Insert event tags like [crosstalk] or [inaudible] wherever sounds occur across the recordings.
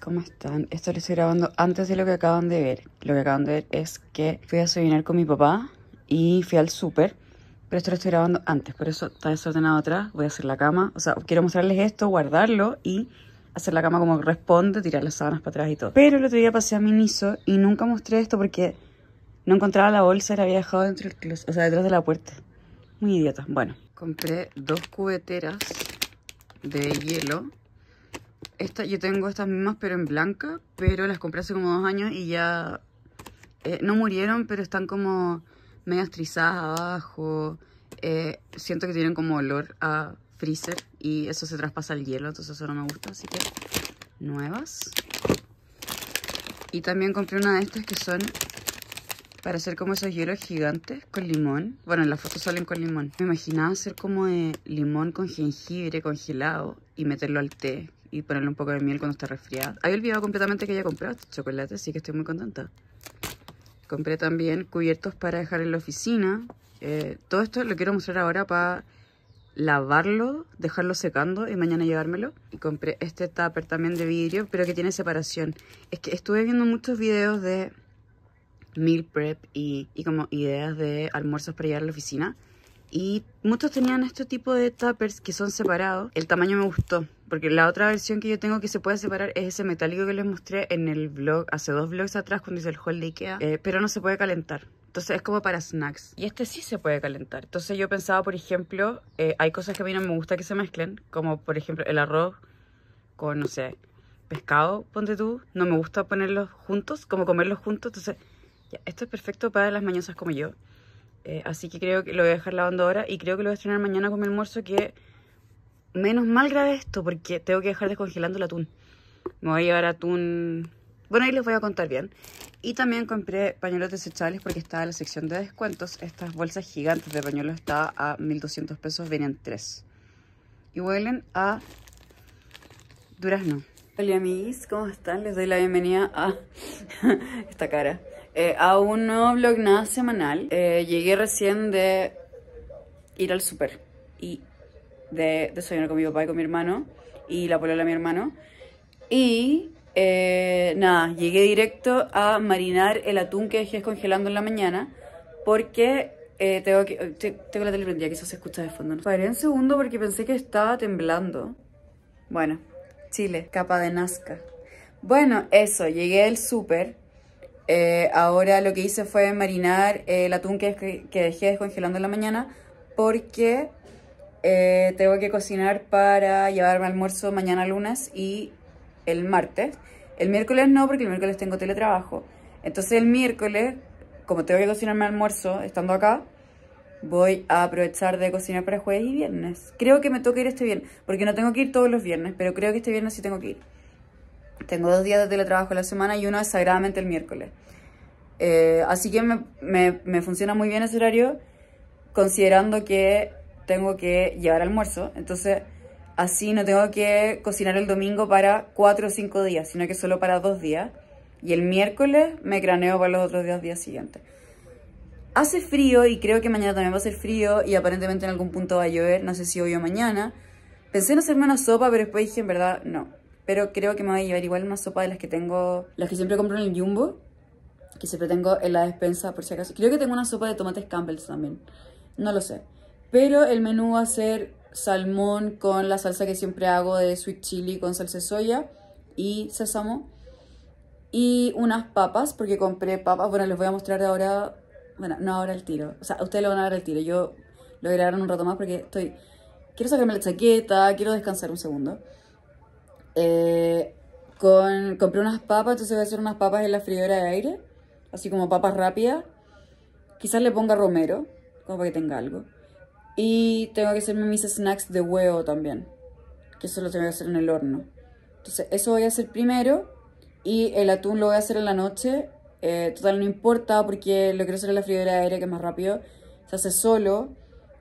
¿cómo están? Esto lo estoy grabando antes de lo que acaban de ver. Lo que acaban de ver es que fui a desayunar con mi papá y fui al súper. Pero esto lo estoy grabando antes, por eso está desordenado atrás. Voy a hacer la cama. O sea, quiero mostrarles esto, guardarlo y hacer la cama como corresponde, tirar las sábanas para atrás y todo. Pero el otro día pasé a Miniso y nunca mostré esto porque no encontraba la bolsa y la había dejado dentro del o sea, detrás de la puerta. Muy idiota. Bueno, compré dos cubeteras de hielo esta, yo tengo estas mismas, pero en blanca, pero las compré hace como dos años y ya... Eh, no murieron, pero están como medias trizadas abajo. Eh, siento que tienen como olor a freezer y eso se traspasa al hielo, entonces eso no me gusta, así que nuevas. Y también compré una de estas que son para hacer como esos hielos gigantes con limón. Bueno, en las fotos salen con limón. Me imaginaba hacer como de limón con jengibre congelado y meterlo al té y ponerle un poco de miel cuando está resfriada. Había olvidado completamente que ya comprado este chocolate, así que estoy muy contenta. Compré también cubiertos para dejar en la oficina. Eh, todo esto lo quiero mostrar ahora para lavarlo, dejarlo secando y mañana llevármelo. Y compré este tupper también de vidrio, pero que tiene separación. Es que estuve viendo muchos videos de meal prep y, y como ideas de almuerzos para llevar a la oficina y muchos tenían este tipo de tuppers que son separados. El tamaño me gustó, porque la otra versión que yo tengo que se puede separar es ese metálico que les mostré en el blog hace dos vlogs atrás cuando hice el haul de Ikea, eh, pero no se puede calentar. Entonces es como para snacks. Y este sí se puede calentar. Entonces yo pensaba, por ejemplo, eh, hay cosas que a mí no me gusta que se mezclen, como por ejemplo el arroz con, no sé, pescado, ponte tú. No me gusta ponerlos juntos, como comerlos juntos. Entonces, ya, esto es perfecto para las mañosas como yo. Eh, así que creo que lo voy a dejar lavando ahora y creo que lo voy a estrenar mañana con mi almuerzo que menos mal esto porque tengo que dejar descongelando el atún. Me voy a llevar atún... Bueno, ahí les voy a contar bien. Y también compré pañuelos desechables porque estaba en la sección de descuentos. Estas bolsas gigantes de pañuelos estaban a 1.200 pesos, venían tres. Y huelen a durazno. Hola amigos, ¿cómo están? Les doy la bienvenida a [laughs] esta cara. Eh, a un nuevo vlog nada semanal. Eh, llegué recién de ir al súper y de soñar con mi papá y con mi hermano y la polola de mi hermano. Y eh, nada, llegué directo a marinar el atún que dejé congelando en la mañana porque tengo, que, tengo la tele prendida, quizás se escucha de fondo. ¿no? Paré un segundo porque pensé que estaba temblando. Bueno, Chile, capa de Nazca. Bueno, eso, llegué al súper eh, ahora lo que hice fue marinar eh, el atún que, dejé descongelando en la mañana porque eh, tengo que cocinar para llevarme almuerzo mañana lunes y el martes. El miércoles no, porque el miércoles tengo teletrabajo. Entonces el miércoles, como tengo que cocinarme almuerzo estando acá, voy a aprovechar de cocinar para jueves y viernes. Creo que me toca ir este viernes, porque no tengo que ir todos los viernes, pero creo que este viernes sí tengo que ir. Tengo dos días de teletrabajo a la semana y uno es sagradamente el miércoles. Eh, así que me, me, me, funciona muy bien ese horario, considerando que tengo que llevar almuerzo. Entonces, así no tengo que cocinar el domingo para cuatro o cinco días, sino que solo para dos días. Y el miércoles me craneo para los otros dos días, días siguientes. Hace frío y creo que mañana también va a ser frío y aparentemente en algún punto va a llover, no sé si hoy o mañana. Pensé en hacerme una sopa, pero después dije, en verdad, no pero creo que me va a llevar igual una sopa de las que tengo, las que siempre compro en el Jumbo, que siempre tengo en la despensa por si acaso. Creo que tengo una sopa de tomates Campbell's también, no lo sé. Pero el menú va a ser salmón con la salsa que siempre hago de sweet chili con salsa de soya y sésamo. Y unas papas, porque compré papas, bueno, les voy a mostrar ahora, bueno, no ahora el tiro, o sea, ustedes lo van a ver el tiro, yo lo voy un rato más porque estoy, quiero sacarme la chaqueta, quiero descansar un segundo. Eh, con, compré unas papas, entonces voy a hacer unas papas en la freidora de aire, así como papas rápidas. Quizás le ponga romero, como para que tenga algo. Y tengo que hacerme mis snacks de huevo también, que eso lo tengo que hacer en el horno. Entonces eso voy a hacer primero y el atún lo voy a hacer en la noche. Eh, total, no importa porque lo quiero hacer en la freidora de aire, que es más rápido. Se hace solo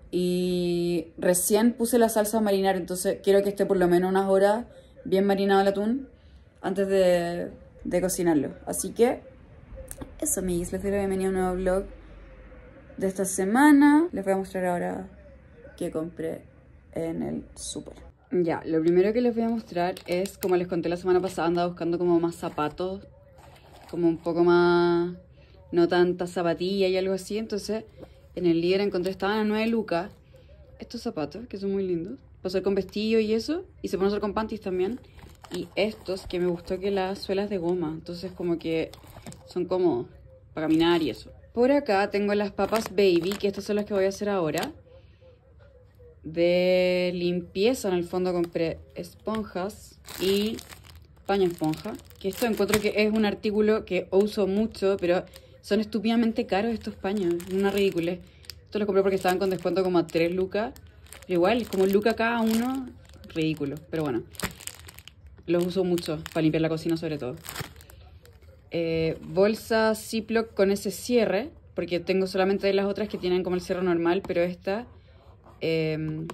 y recién puse la salsa a marinar, entonces quiero que esté por lo menos unas horas bien marinado el atún antes de, cocinarlo. Así que eso, amigos. Les doy la bienvenida a un nuevo vlog de esta semana. Les voy a mostrar ahora que compré en el súper. Ya, lo primero que les voy a mostrar es, como les conté la semana pasada, andaba buscando como más zapatos, como un poco más, no tanta zapatilla y algo así. Entonces, en el líder encontré, estaban a 9 lucas, estos zapatos, que son muy lindos soy con vestido y eso, y se pueden usar con panties también. Y estos, que me gustó que las suelas de goma, entonces como que son cómodos para caminar y eso. Por acá tengo las papas baby, que estas son las que voy a hacer ahora. De limpieza, en el fondo compré esponjas y paño esponja. Que esto encuentro que es un artículo que uso mucho, pero son estúpidamente caros estos paños. Una ridículas. Esto lo compré porque estaban con descuento como a 3 lucas. Igual, como Luca cada uno, ridículo. Pero bueno, los uso mucho para limpiar la cocina sobre todo. Eh, bolsa Ziploc con ese cierre, porque tengo solamente las otras que tienen como el cierre normal, pero esta em,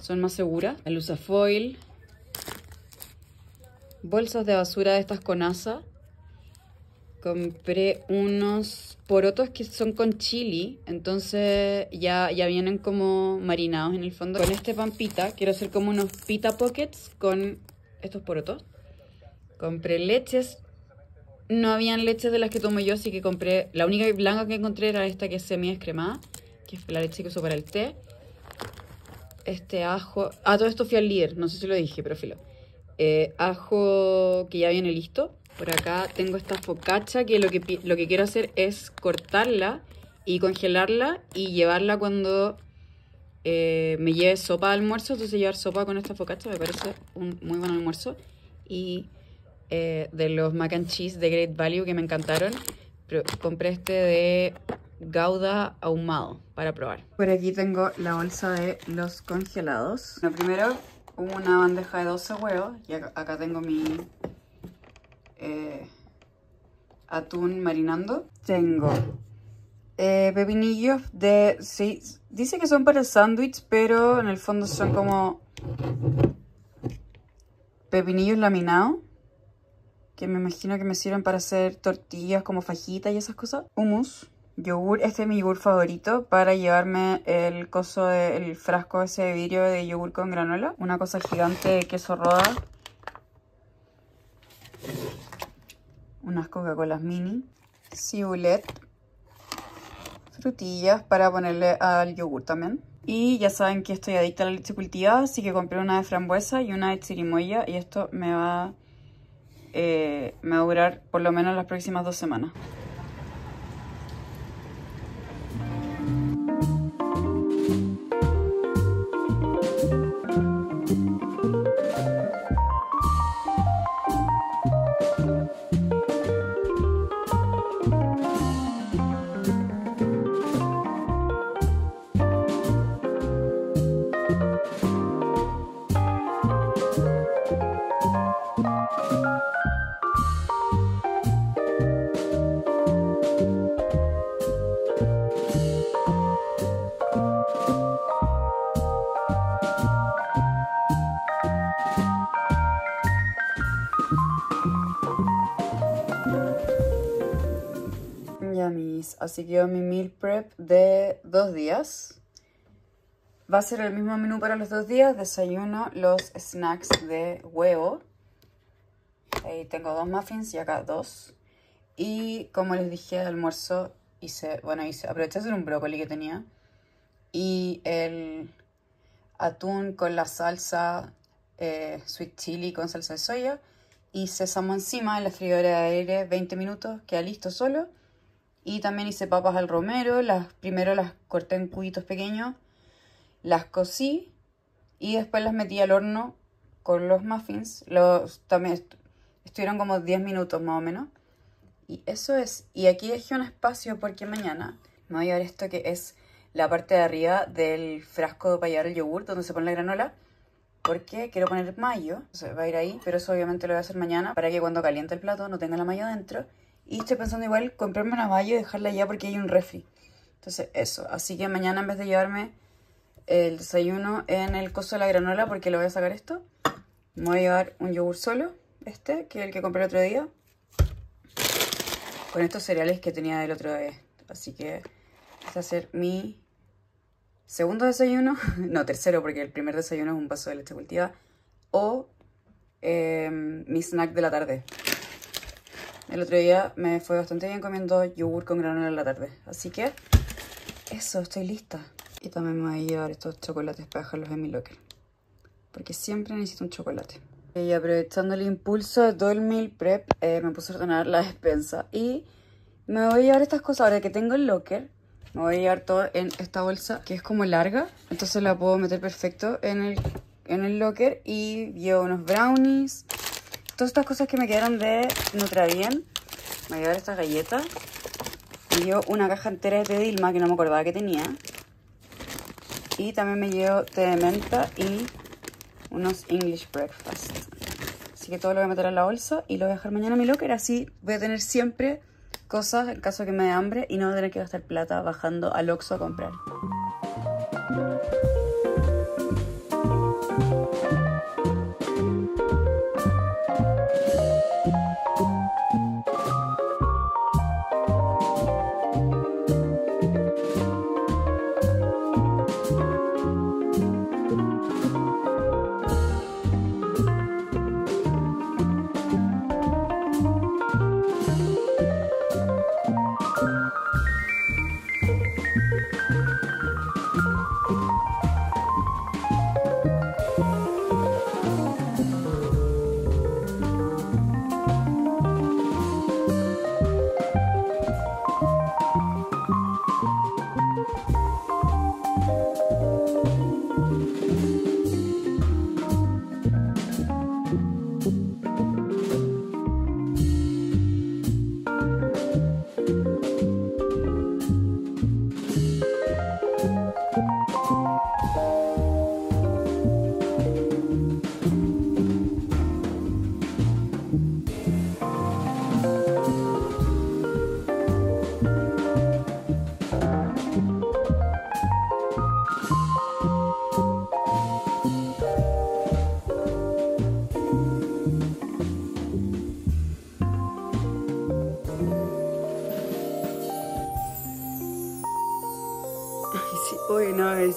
son más seguras. El usa foil. Bolsas de basura de estas con asa compré unos porotos que son con chili, entonces ya, ya vienen como marinados en el fondo. Con este pan pita, quiero hacer como unos pita pockets con estos porotos. Compré leches, no habían leches de las que tomo yo, así que compré, la única blanca que encontré era esta que es semi escremada que es la leche que uso para el té. Este ajo, ah, todo esto fui al líder, no sé si lo dije, pero filo. Eh, ajo que ya viene listo por acá tengo esta focacha que lo que, lo que quiero hacer es cortarla y congelarla y llevarla cuando eh, me lleve sopa de almuerzo. Entonces llevar sopa con esta focacha me parece un muy buen almuerzo. Y eh, de los mac and cheese de Great Value que me encantaron, compré este de gouda ahumado para probar. Por aquí tengo la bolsa de los congelados. primero una bandeja de 12 huevos y acá tengo mi eh, atún marinando. Tengo eh, pepinillos de... dice que son para sándwich, pero en el fondo son como pepinillos laminados. Que me imagino que me sirven para hacer tortillas como fajitas y esas cosas. Hummus. Yogur, este es mi yogur favorito para llevarme el coso, el frasco ese de vidrio de yogur con granola. Una cosa gigante de queso roda unas Coca-Colas mini, ciulet, frutillas para ponerle al yogur también. Y ya saben que estoy adicta a la leche cultivada, así que compré una de frambuesa y una de chirimoya y esto me va, eh, me va a durar por lo menos las próximas dos semanas. Así que yo mi meal prep de dos días. Va a ser el mismo menú para los dos días. Desayuno los snacks de huevo. Ahí tengo dos muffins y acá dos. Y como les dije almuerzo, hice, bueno, hice, aproveché hacer un brócoli que tenía. Y el atún con la salsa eh, sweet chili con salsa de soya. Y sésamo encima en la freidora de aire 20 minutos. Queda listo solo. Y también hice papas al romero, las, primero las corté en cubitos pequeños, las cocí y después las metí al horno con los muffins. Los, también estuvieron como 10 minutos más o menos. Y eso es. Y aquí dejé un espacio porque mañana me voy a llevar esto que es la parte de arriba del frasco para llevar el yogur, donde se pone la granola. Porque quiero poner mayo, se va a ir ahí, pero eso obviamente lo voy a hacer mañana para que cuando caliente el plato no tenga la mayo dentro. Y estoy pensando igual comprarme una valla y dejarla ya porque hay un refri. Entonces, eso. Así que mañana en vez de llevarme el desayuno en el coso de la granola, porque lo voy a sacar esto, me voy a llevar un yogur solo, este, que es el que compré el otro día. Con estos cereales que tenía del otro día. Así que voy este va a ser mi segundo desayuno. [laughs] no, tercero, porque el primer desayuno es un vaso de leche cultiva. O em, mi snack de la tarde. El otro día me fue bastante bien comiendo yogur con granola en la tarde. Así que eso, estoy lista. Y también me voy a llevar estos chocolates para dejarlos en mi locker. Porque siempre necesito un chocolate. Y aprovechando el impulso de todo el meal prep, eh, me puse a ordenar la despensa. Y me voy a llevar estas cosas ahora que tengo el locker. Me voy a llevar todo en esta bolsa que es como larga. Entonces la puedo meter perfecto en el, en el locker. Y llevo unos brownies, todas estas cosas que me quedaron de Nutrabien. Me voy estas galletas. Me llevo una caja entera de Dilma que no me acordaba que tenía. Y también me llevo té de menta y unos English breakfast. Así que todo lo voy a meter en la bolsa y lo voy a dejar mañana en mi locker. Así voy a tener siempre cosas en caso de que me dé hambre y no voy a tener que gastar plata bajando al Oxxo a comprar.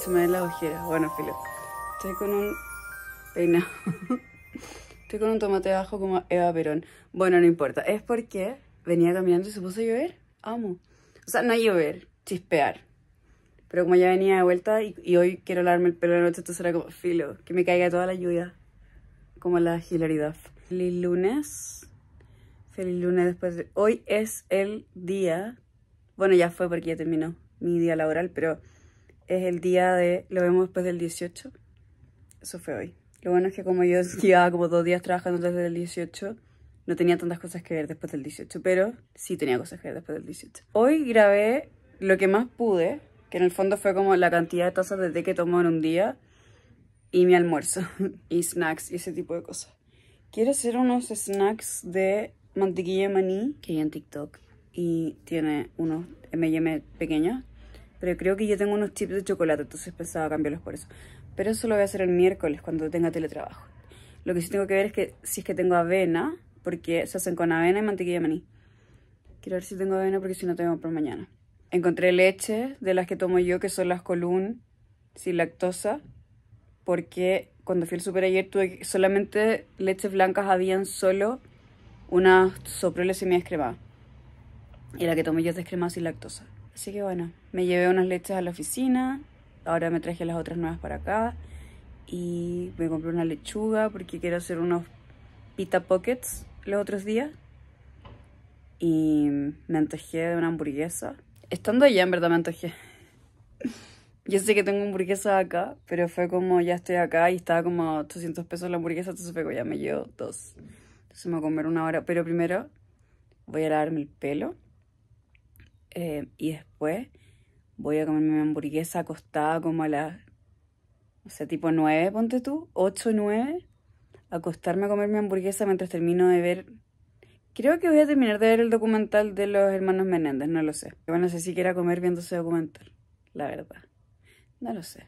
me ven las ojeras. Bueno, filo. Estoy con un peinado. [laughs] Estoy con un tomate bajo como Eva Perón. Bueno, no importa. Es porque venía caminando y se puso a llover. Amo. O sea, no a llover, chispear. Pero como ya venía de vuelta y, hoy quiero lavarme el pelo de noche, esto será como filo, que me caiga toda la lluvia. Como la hilaridad. Feliz lunes. Feliz lunes después de... Hoy es el día... Bueno, ya fue porque ya terminó mi día laboral, pero es el día de, lo vemos después del 18, eso fue hoy. Lo bueno es que como yo [laughs] llevaba como dos días trabajando desde el 18, no tenía tantas cosas que ver después del 18, pero sí tenía cosas que ver después del 18. Hoy grabé lo que más pude, que en el fondo fue como la cantidad de tazas de té que tomo en un día y mi almuerzo [laughs] y snacks y ese tipo de cosas. Quiero hacer unos snacks de mantequilla de maní que hay en TikTok y tiene unos M&M pequeños pero creo que yo tengo unos chips de chocolate, entonces pensaba cambiarlos por eso. Pero eso lo voy a hacer el miércoles, cuando tenga teletrabajo. Lo que sí tengo que ver es que si es que tengo avena, porque se hacen con avena y mantequilla de maní. Quiero ver si tengo avena porque si no tengo por mañana. Encontré leche de las que tomo yo, que son las colún sin lactosa, porque cuando fui al super ayer tuve solamente leches blancas habían solo unas soproles media Y la que tomé yo es descremada sin lactosa. Así que bueno, me llevé unas leches a la oficina, ahora me traje las otras nuevas para acá y me compré una lechuga porque quiero hacer unos pita pockets los otros días y me antojé de una hamburguesa. Estando allá en verdad me antojé. [laughs] Yo sé que tengo hamburguesa acá, pero fue como ya estoy acá y estaba como 800 pesos la hamburguesa, entonces fue como ya me llevo dos. Entonces me voy a comer una hora, pero primero voy a lavarme el pelo eh, y después voy a comer mi hamburguesa acostada como a las, O sea, tipo 9, ponte tú, 8, 9, acostarme a comer mi hamburguesa mientras termino de ver... Creo que voy a terminar de ver el documental de los hermanos Menéndez, no lo sé. Bueno, no sé si quiera comer viendo ese documental, la verdad. No lo sé.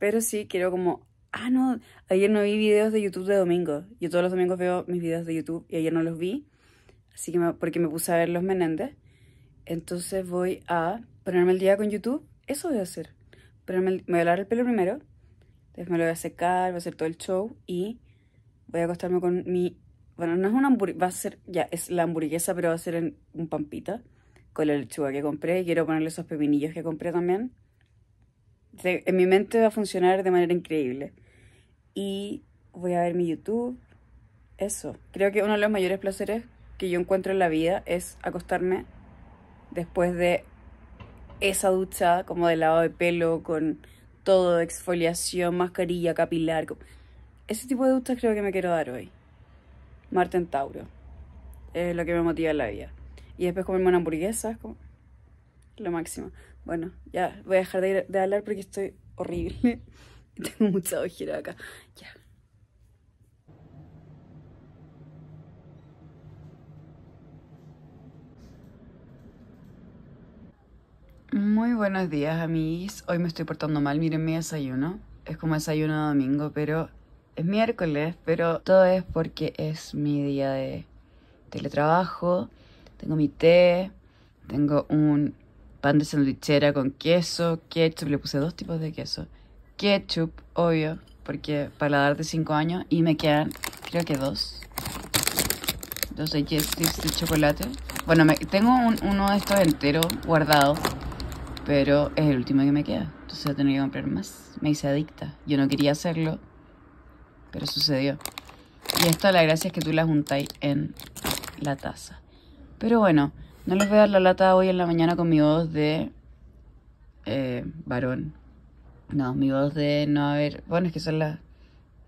Pero sí quiero como... Ah, no, ayer no vi videos de YouTube de domingo. Yo todos los domingos veo mis videos de YouTube y ayer no los vi. Así que porque me puse a ver los Menéndez. Entonces voy a ponerme el día con YouTube. Eso voy a hacer. me voy a lavar el pelo primero. Después me lo voy a secar, voy a hacer todo el show. Y voy a acostarme con mi... Bueno, no es una hamburguesa, va a ser... Ya, es la hamburguesa, pero va a ser en un pampita. Con la lechuga que compré. quiero ponerle esos pepinillos que compré también. en mi mente va a funcionar de manera increíble. Y voy a ver mi YouTube. Eso. Creo que uno de los mayores placeres que yo encuentro en la vida es acostarme después de esa ducha, como de lavado de pelo, con todo, exfoliación, mascarilla, capilar. Ese tipo de duchas creo que me quiero dar hoy. Marte en Tauro. Es lo que me motiva en la vida. Y después comerme una hamburguesa, es como lo máximo. Bueno, ya voy a dejar de, de hablar porque estoy horrible. [laughs] Tengo mucha ojera acá. Ya. Muy buenos días, amigos, Hoy me estoy portando mal, miren mi desayuno. Es como desayuno de domingo, pero es miércoles, pero todo es porque es mi día de teletrabajo. Tengo mi té, tengo un pan de sandwichera con queso, ketchup, le puse dos tipos de queso. Ketchup, obvio, porque para de 5 años y me quedan, creo que dos. Dos que de chocolate. Bueno, tengo uno de estos entero guardado pero es el último que me queda. Entonces voy a que comprar más. Me hice adicta. Yo no quería hacerlo, pero sucedió. Y esto la gracia es que tú la juntáis en la taza. Pero bueno, no les voy a dar la lata hoy en la mañana con mi voz de eh, varón. No, mi voz de no haber... Bueno, es que son las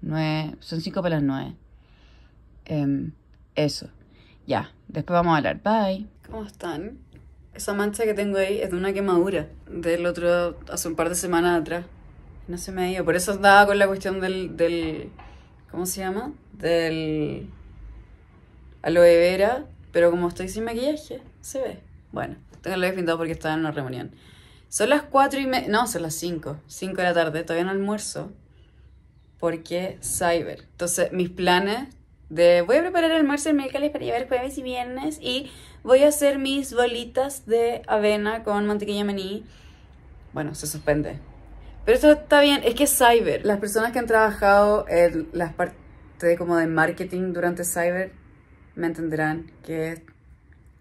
nueve... Son cinco para las nueve. Em, eso. Ya, después vamos a hablar. Bye. ¿Cómo están? Esa mancha que tengo ahí es de una quemadura del otro, hace un par de semanas atrás. No se me ha ido. Por eso andaba con la cuestión del, ¿cómo se llama? Del aloe vera, pero como estoy sin maquillaje, se ve. Bueno, tengo el labio pintado porque estaba en una reunión. Son las 4 y media, no, son las 5, 5 de la tarde, todavía no almuerzo, porque cyber. Entonces, mis planes de voy a preparar el almuerzo el miércoles para llevar jueves y viernes y voy a hacer mis bolitas de avena con mantequilla maní. Bueno, se suspende. Pero eso está bien, es que es cyber. Las personas que han trabajado en las partes como de marketing durante cyber me entenderán que es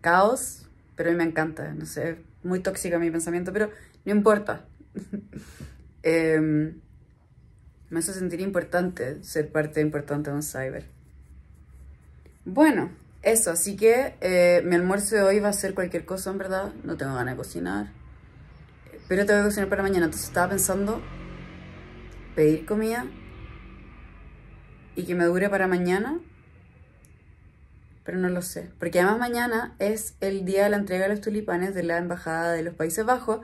caos, pero a mí me encanta. No sé, es muy tóxico mi pensamiento, pero no importa. [laughs] Em, me hace sentir importante ser parte importante de un cyber. Bueno, eso, así que eh, mi almuerzo de hoy va a ser cualquier cosa, en verdad. No tengo ganas de cocinar. Pero tengo que cocinar para mañana, entonces estaba pensando pedir comida y que me dure para mañana. Pero no lo sé. Porque además mañana es el día de la entrega de los tulipanes de la Embajada de los Países Bajos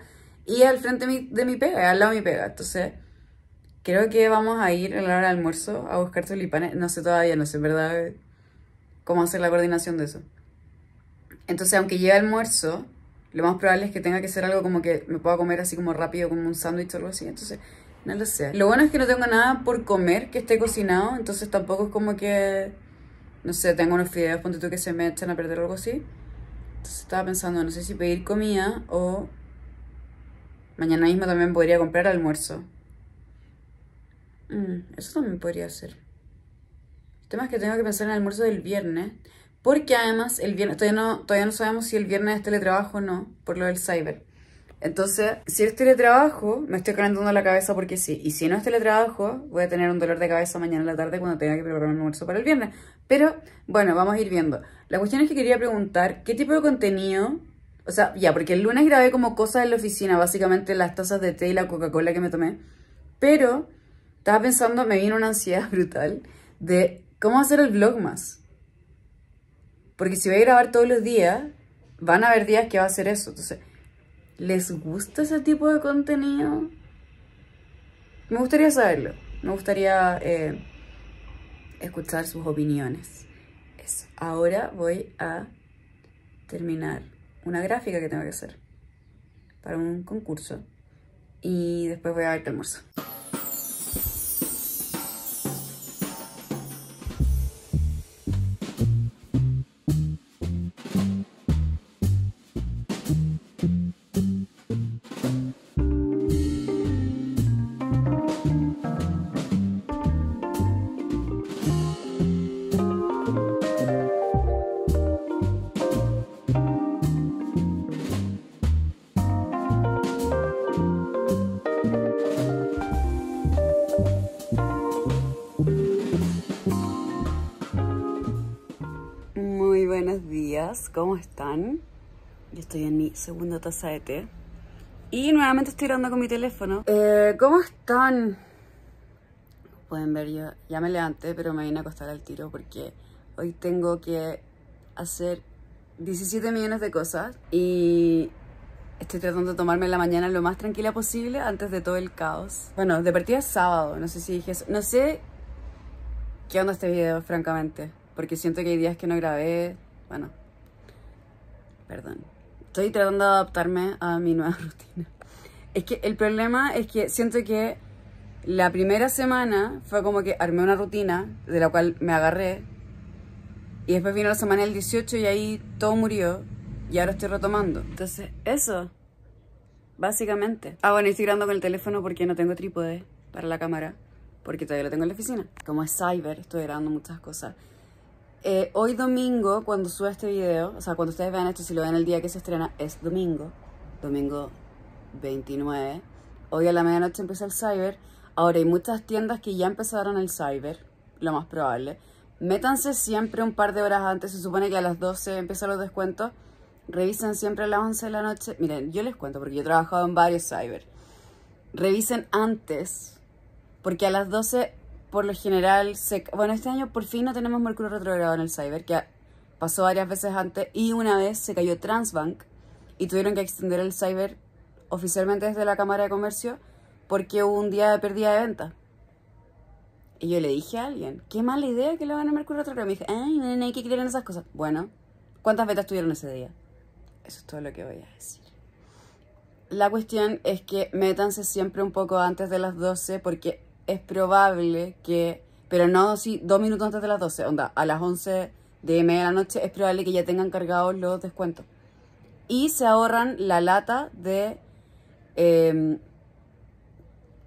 y al frente de mi, pega, al lado de mi pega. Entonces, creo que vamos a ir a la hora del almuerzo a buscar tulipanes. No sé todavía, no sé, ¿verdad? cómo hacer la coordinación de eso. Entonces, aunque lleve almuerzo, lo más probable es que tenga que ser algo como que me pueda comer así como rápido, como un sándwich o algo así. Entonces, no lo sé. Lo bueno es que no tengo nada por comer que esté cocinado, entonces tampoco es como que, no sé, tengo unos fideos, ponte tú que se me echan a perder o algo así. Entonces estaba pensando, no sé si pedir comida o mañana mismo también podría comprar almuerzo. Mm, eso también podría ser. El tema es que tengo que pensar en el almuerzo del viernes. Porque además, el viernes, todavía no, sabemos si el viernes es teletrabajo o no, por lo del cyber. Entonces, si es teletrabajo, me estoy calentando la cabeza porque sí. Y si no es teletrabajo, voy a tener un dolor de cabeza mañana en la tarde cuando tenga que preparar el almuerzo para el viernes. Pero, bueno, vamos a ir viendo. La cuestión es que quería preguntar, ¿qué tipo de contenido o sea, ya, porque el lunes grabé como cosas en la oficina, básicamente las tazas de té y la Coca-Cola que me tomé. Pero estaba pensando, me vino una ansiedad [laughs] brutal de ¿Cómo hacer el vlog más? Porque si voy a grabar todos los días, van a haber días que va a hacer eso. Entonces, ¿les gusta ese tipo de contenido? Me gustaría saberlo. Me gustaría eh, escuchar sus opiniones. Eso. Ahora voy a terminar una gráfica que tengo que hacer para un concurso. Y después voy a ver el almuerzo. ¿cómo están? Yo estoy en mi segunda taza de té. Y nuevamente estoy grabando con mi teléfono. Eh, ¿Cómo están? Pueden ver, yo ya me levanté, pero me vine a acostar al tiro porque hoy tengo que hacer 17 millones de cosas y estoy tratando de tomarme la mañana lo más tranquila posible antes de todo el caos. Bueno, de partida es sábado, no sé si dije eso. No sé qué onda este video, francamente, porque siento que hay días que no grabé, bueno, Perdón. Estoy tratando de adaptarme a mi nueva [laughs] rutina. Es que el problema es que siento que la primera semana fue como que armé una rutina de la cual me agarré. Y después vino la semana del 18 y ahí todo murió. Y ahora estoy retomando. Entonces, eso. Básicamente. Ah, bueno, estoy grabando con el teléfono porque no tengo trípode para la cámara. Porque todavía lo tengo en la oficina. Como es cyber, estoy grabando muchas cosas. Eh, hoy domingo, cuando suba este video, o sea, cuando ustedes vean esto, si lo ven el día que se estrena, es domingo, domingo 29. Hoy a la medianoche empieza el cyber. Ahora, hay muchas tiendas que ya empezaron el cyber, lo más probable. Métanse siempre un par de horas antes, se supone que a las 12 empiezan los descuentos. Revisen siempre a las 11 de la noche. Miren, yo les cuento porque yo he trabajado en varios cyber. Revisen antes, porque a las 12 por lo general Bueno, este año por fin no tenemos Mercurio retrogrado en el Cyber, que pasó varias veces antes y una vez se cayó Transbank y tuvieron que extender el Cyber oficialmente desde la Cámara de Comercio porque hubo un día de pérdida de venta. Y yo le dije a alguien, qué mala idea que le van a Mercurio retrogrado. Me dije, ay, hay que esas cosas. Bueno, ¿cuántas ventas tuvieron ese día? Eso es todo lo que voy a decir. La cuestión es que métanse siempre un poco antes de las 12 porque es probable que, pero no sí, dos minutos antes de las 12, onda, a las 11 de media la noche es probable que ya tengan cargados los descuentos. Y se ahorran la lata de em,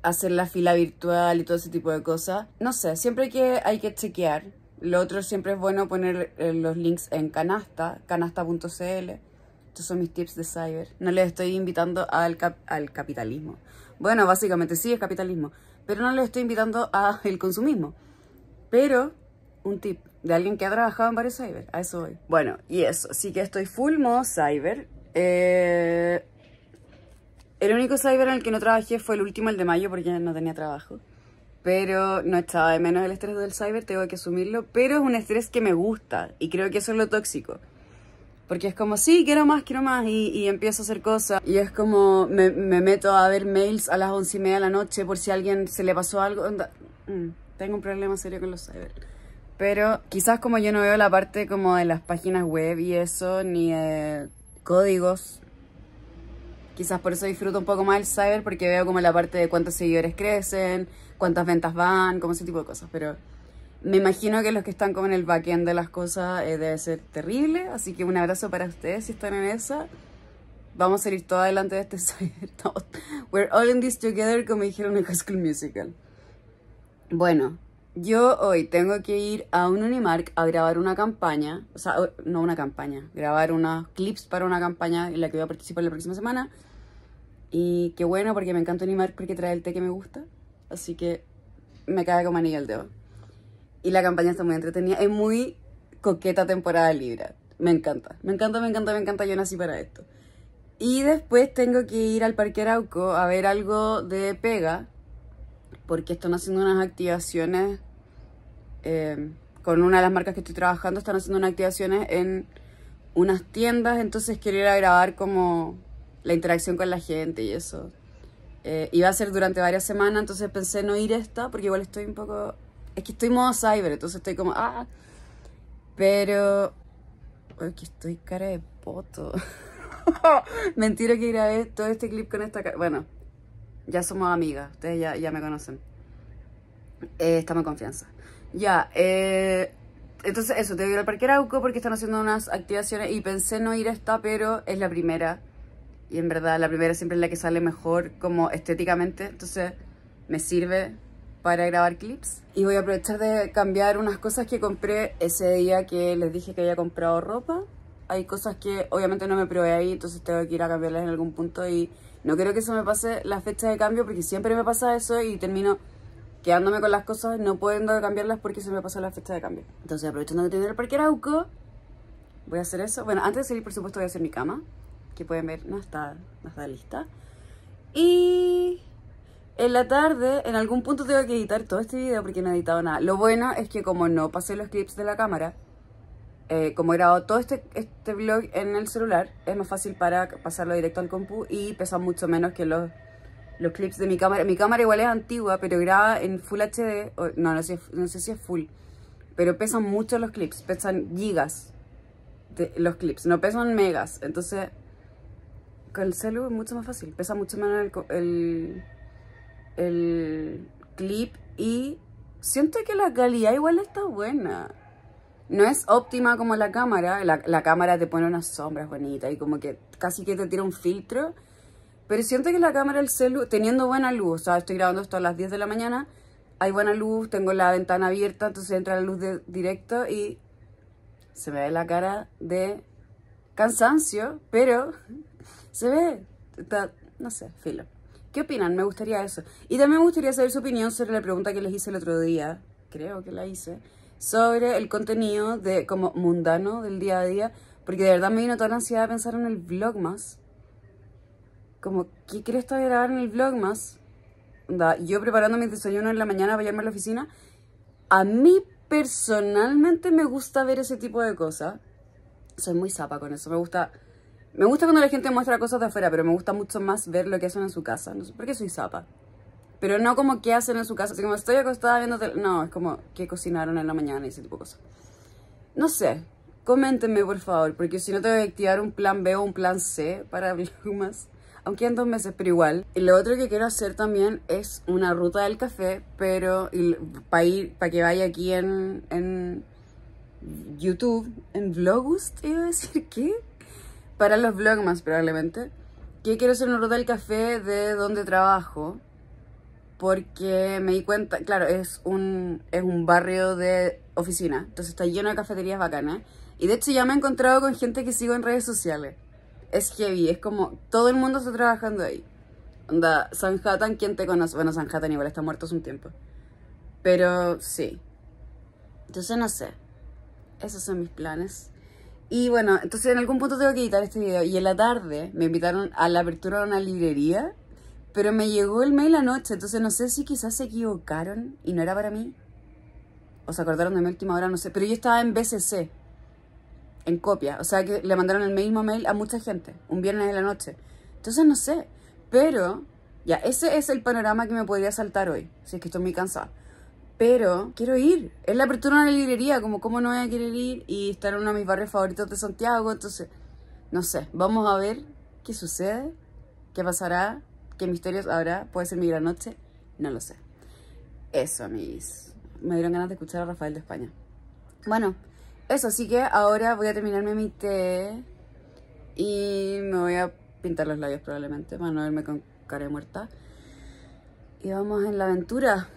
hacer la fila virtual y todo ese tipo de cosas. No sé, siempre que hay que chequear. Lo otro siempre es bueno poner eh, los links en canasta, canasta.cl. Estos son mis tips de cyber. No les estoy invitando al, al capitalismo. Bueno, básicamente sí, es capitalismo. Pero no le estoy invitando a el consumismo. Pero un tip de alguien que ha trabajado en varios cyber. A eso voy. Bueno, y eso. sí que estoy full modo cyber. Eh, el único cyber en el que no trabajé fue el último, el de mayo, porque ya no tenía trabajo. Pero no estaba de menos el estrés del cyber, tengo que asumirlo. Pero es un estrés que me gusta y creo que eso es lo tóxico. Porque es como, sí, quiero más, quiero más, y, empiezo a hacer cosas. Y es como, me, meto a ver mails a las once y media de la noche por si a alguien se le pasó algo. Mm, tengo un problema serio con los cyber. Pero quizás como yo no veo la parte como de las páginas web y eso, ni de códigos, quizás por eso disfruto un poco más el cyber, porque veo como la parte de cuántos seguidores crecen, cuántas ventas van, como ese tipo de cosas. Pero me imagino que los que están como en el back-end de las cosas eh, debe ser terrible, así que un abrazo para ustedes si están en esa. Vamos a salir todo adelante de este soy. [laughs] We're all in this together, como dijeron en High School Musical. Bueno, yo hoy tengo que ir a un Unimark a grabar una campaña, o sea, no una campaña, grabar unos clips para una campaña en la que voy a participar la próxima semana. Y qué bueno, porque me encanta Unimark porque trae el té que me gusta, así que me cae como anillo al dedo. Y la campaña está muy entretenida. Es muy coqueta temporada Libra. Me encanta. Me encanta, me encanta, me encanta. Yo nací para esto. Y después tengo que ir al Parque Arauco a ver algo de pega. Porque están haciendo unas activaciones. Em, con una de las marcas que estoy trabajando, están haciendo unas activaciones en unas tiendas. Entonces quiero ir a grabar como la interacción con la gente y eso. Eh, iba a ser durante varias semanas, entonces pensé no ir esta, porque igual estoy un poco es que estoy modo cyber, entonces estoy como, ah. Pero. Ay, que estoy cara de poto. [laughs] Mentira que grabé todo este clip con esta cara. Bueno, ya somos amigas, ustedes ya, ya me conocen. Eh, estamos en confianza. Ya, eh, entonces eso, te que ir al Parque Arauco porque están haciendo unas activaciones y pensé no ir a esta, pero es la primera. Y en verdad, la primera siempre es la que sale mejor como estéticamente, entonces me sirve para grabar clips. Y voy a aprovechar de cambiar unas cosas que compré ese día que les dije que había comprado ropa. Hay cosas que obviamente no me probé ahí, entonces tengo que ir a cambiarlas en algún punto y no creo que eso me pase la fecha de cambio porque siempre me pasa eso y termino quedándome con las cosas, no pudiendo cambiarlas porque se me pasó la fecha de cambio. Entonces aprovechando de tener el parque Arauco, voy a hacer eso. Bueno, antes de salir por supuesto voy a hacer mi cama, que pueden ver, no está, no está lista. Y en la tarde, en algún punto tengo que editar todo este video porque no he editado nada. Lo bueno es que como no pasé los clips de la cámara, eh, como he grabado todo este, este vlog en el celular, es más fácil para pasarlo directo al compu y pesa mucho menos que los, los clips de mi cámara. Mi cámara igual es antigua, pero graba en Full HD, no, no sé, si es Full, pero pesan mucho los clips, pesan gigas de los clips, no pesan megas, entonces con el celu es mucho más fácil, pesa mucho menos el el clip y siento que la calidad igual está buena. No es óptima como la cámara, la, cámara te pone unas sombras bonitas y como que casi que te tira un filtro, pero siento que la cámara el celu, teniendo buena luz, o sea, estoy grabando esto a las 10 de la mañana, hay buena luz, tengo la ventana abierta, entonces entra la luz de, directo y se me ve la cara de cansancio, pero [laughs] se ve, no sé, filo. ¿Qué opinan? Me gustaría eso. Y también me gustaría saber su opinión sobre la pregunta que les hice el otro día, creo que la hice, sobre el contenido de como mundano del día a día, porque de verdad me vino toda la ansiedad de pensar en el vlog más. Como, ¿qué quieres estar grabar en el vlog más? yo preparando mi desayuno en la mañana a irme a la oficina, a mí personalmente me gusta ver ese tipo de cosas. Soy muy zapa con eso, me gusta me gusta cuando la gente muestra cosas de afuera, pero me gusta mucho más ver lo que hacen en su casa. No sé por qué soy zapa. Pero no como qué hacen en su casa. Así como estoy acostada viendo No, es como qué cocinaron en la mañana y ese tipo de cosas. No sé. Coméntenme, por favor, porque si no voy a activar un plan B o un plan C para Blumas. [laughs] Aunque en dos meses, pero igual. Y lo otro que quiero hacer también es una ruta del café, pero para ir, para que vaya aquí en, en YouTube, en Vlogust, iba a decir, que para los vlogmas probablemente, que quiero hacer un ruta del café de donde trabajo, porque me di cuenta, claro, es un, es un barrio de oficina, entonces está lleno de cafeterías bacanas, y de hecho ya me he encontrado con gente que sigo en redes sociales. Es heavy, es como todo el mundo está trabajando ahí. Onda, Sanhattan, ¿quién te conoce? Bueno, Sanhattan igual está muerto hace un tiempo. Pero sí. Entonces no sé. Esos son mis planes. Y bueno, entonces en algún punto tengo que editar este video. Y en la tarde me invitaron a la apertura de una librería, pero me llegó el mail anoche, entonces no sé si quizás se equivocaron y no era para mí. O se acordaron de mi última hora, no sé. Pero yo estaba en BCC, en copia. O sea que le mandaron el mismo mail a mucha gente, un viernes de la noche. Entonces no sé. Pero ya, ese es el panorama que me podría saltar hoy, si es que estoy muy cansada pero quiero ir. Es la apertura de una librería, como cómo no voy a querer ir y estar en uno de mis barrios favoritos de Santiago. Entonces, no sé, vamos a ver qué sucede, qué pasará, qué misterios habrá. Puede ser mi gran noche, no lo sé. Eso, amigos. Me dieron ganas de escuchar a Rafael de España. Bueno, eso, así que ahora voy a terminarme mi té y me voy a pintar los labios probablemente para no verme con cara muerta. Y vamos en la aventura.